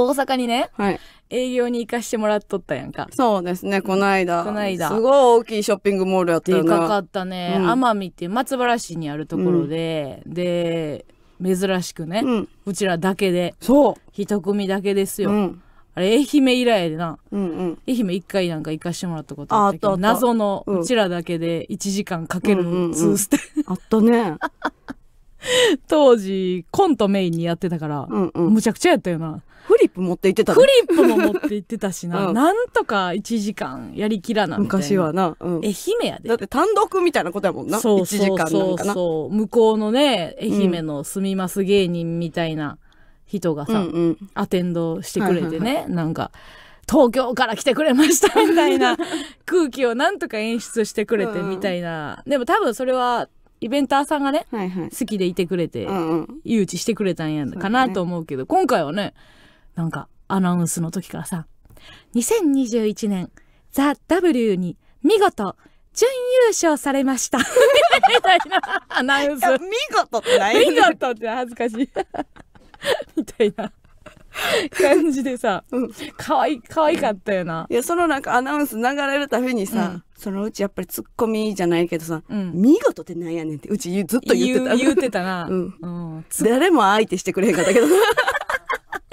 大阪にね、はい、営業に行かしてもらっとったやんか。そうですね、この間。この間。すごい大きいショッピングモールやったよでかかったね。奄、うん、美、っていう松原市にあるところで、うん、で、珍しくね、うん、うちらだけで。そう。一組だけですよ。あれ、愛媛以来でな、うんうん、愛媛一回なんか行かしてもらったことあったけど、謎のうちらだけで1時間かける2ステ、うんうんうん、あったね。当時コントメインにやってたから、うんうん、むちゃくちゃやったよなフリップ持って行ってた、ね、フリップも持って行ってたしな、うん、なんとか1時間やりきらなみ昔はな、うん、愛媛やでだって単独みたいなことやもんなそうそうそうそう向こうのね愛媛の住みます芸人みたいな人がさ、うんうん、アテンドしてくれてね、はいはいはい、なんか東京から来てくれましたみたいな 空気をなんとか演出してくれてみたいな、うん、でも多分それはイベンターさんがね、はいはい、好きでいてくれて、うんうん、誘致してくれたんやかなと思うけど、ね、今回はねなんかアナウンスの時からさ2021年ザ・ W に見事準優勝されましたみたいなアナウンス見事ってない見事って恥ずかしいみたいな 感じでさ、うん、かわいかわいかったよな。いや、そのなんかアナウンス流れるたびにさ、うん、そのうちやっぱりツッコミじゃないけどさ、うん、見事ってなんやねんってうちずっと言ってた。言ってたな。うん。誰も相手してくれへんかったけど。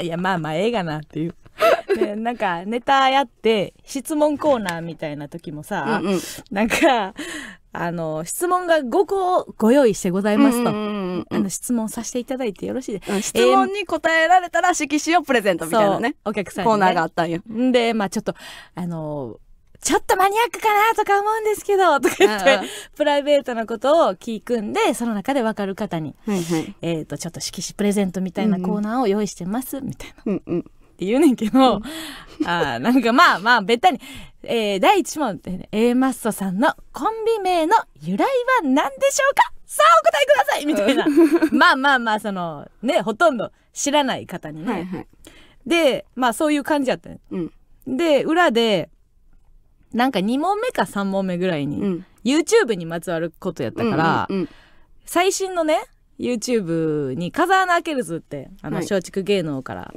いや、まあまあ、ええがなっていう。でなんかネタやって質問コーナーみたいな時もさ、うんうん、なんかあの質問が5個ご用意してございますと、うんうん、あの質問させていただいてよろしいで、質問に答えられたら色紙をプレゼントみたいなねお客さん、ね、コーナーがあったんよでまあちょっとあのちょっとマニアックかなとか思うんですけど、とか言って、プライベートなことを聞くんで、その中で分かる方に、はいはい、えっ、ー、と、ちょっと色紙プレゼントみたいなコーナーを用意してます、うん、みたいな。うんうん、って言うねんけど、うん、あなんかまあまあ、べったに、えー、第1問、A マッソさんのコンビ名の由来は何でしょうかさあお答えくださいみたいな。まあまあまあ、その、ね、ほとんど知らない方にね。はいはい、で、まあそういう感じやったうん。で、裏で、なんか2問目か3問目ぐらいに、うん、YouTube にまつわることやったから、うんうんうん、最新のね、YouTube に「風穴開けるズ」ってあの松竹芸能から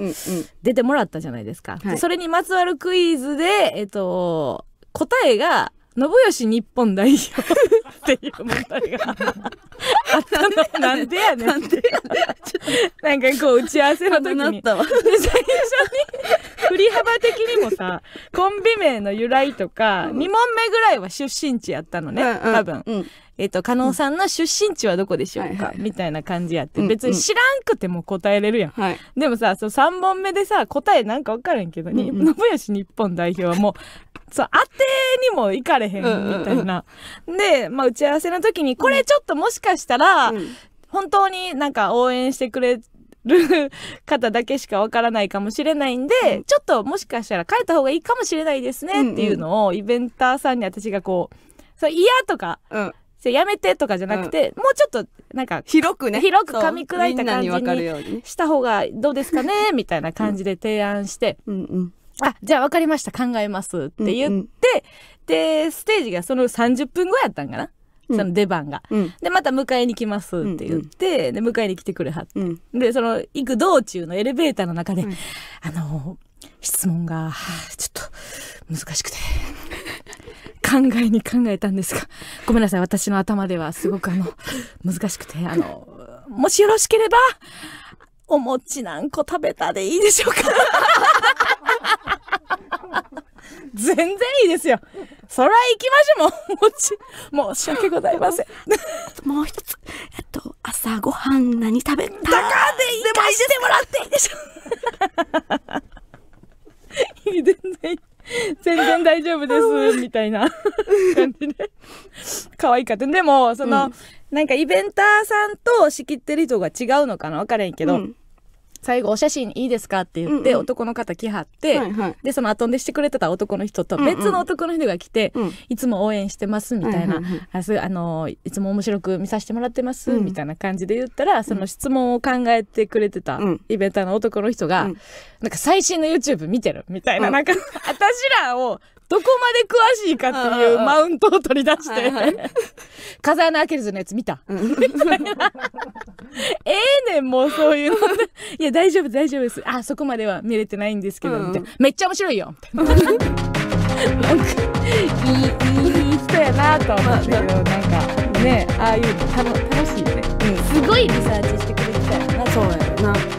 出てもらったじゃないですか、はい、それにまつわるクイズで、えっと、答えが「信義日本代表」っていう問題がったのなんでやねんなんでやねんなんかこう打ち合わせの時に最初に振り幅的にもさ コンビ名の由来とか、2問目ぐらいは出身地やったのね、多分。えっ、と、加納さんの出身地はどこでしょうか、みたいな感じやって、別に知らんくても答えれるやん。でもさ、そ3本目でさ、答えなんか分からんけどに、うん信日本代表はもう、そう当てにも行かれへんみたいな、で、まあ、打ち合わせの時にこれちょっともしかしたら、本当になんか応援してくれる方だけしかわからないかもしれないんで、ちょっともしかしたら変えた方がいいかもしれないですねっていうのをイベンターさんに私がこう「嫌」とか、うやめてとかじゃなくて、うん、もうちょっとなんか広くね広く噛み砕いた感じにした方がどうですかねみたいな感じで提案して、うんうん、あ、じゃあ分かりました、考えますって言って、うんうん、で、ステージがその30分後やったんかな、その出番が、うん、で、また迎えに来ますって言って、うんうん、で、迎えに来てくれはって、うん、で、その、行く道中のエレベーターの中で、あの、質問が、ちょっと難しくて、考えに考えたんですが、ごめんなさい、私の頭ではすごくあの、難しくて、あの、もしよろしければ、お餅何個食べたでいいでしょうか全然いいですよ。そら行きましょう。もう、ち、申し訳ございません。もう一つ、えっと、朝ごはん何食べたかで行かしてもらっていいでしょ。いい、全然いい。全然大丈夫です、みたいな感じで。可愛いかった。でも、その、うん、なんかイベンターさんと仕切ってる人が違うのかなわからへんけど、うん最後お写真いいですかって言って、男の方来はって、でその後んでしてくれてた男の人と別の男の人が来て、いつも応援してますみたいな、あのいつも面白く見させてもらってます、みたいな感じで言ったらその質問を考えてくれてたイベンターの男の人が、なんか最新の YouTube 見てるみたいな、ん、なんか 私らをどこまで詳しいかっていうマウントを取り出して、風穴開けるずのやつ見た、んもうそういうの いや大丈夫大丈夫ですあそこまでは見れてないんですけど、うん、みたいなめっちゃ面白いよみたいななんかいいいい人やなと思ったけど、まあ、なんかねああいうの楽楽しいよね、うん、すごいリサーチしてくれてたよなそうやな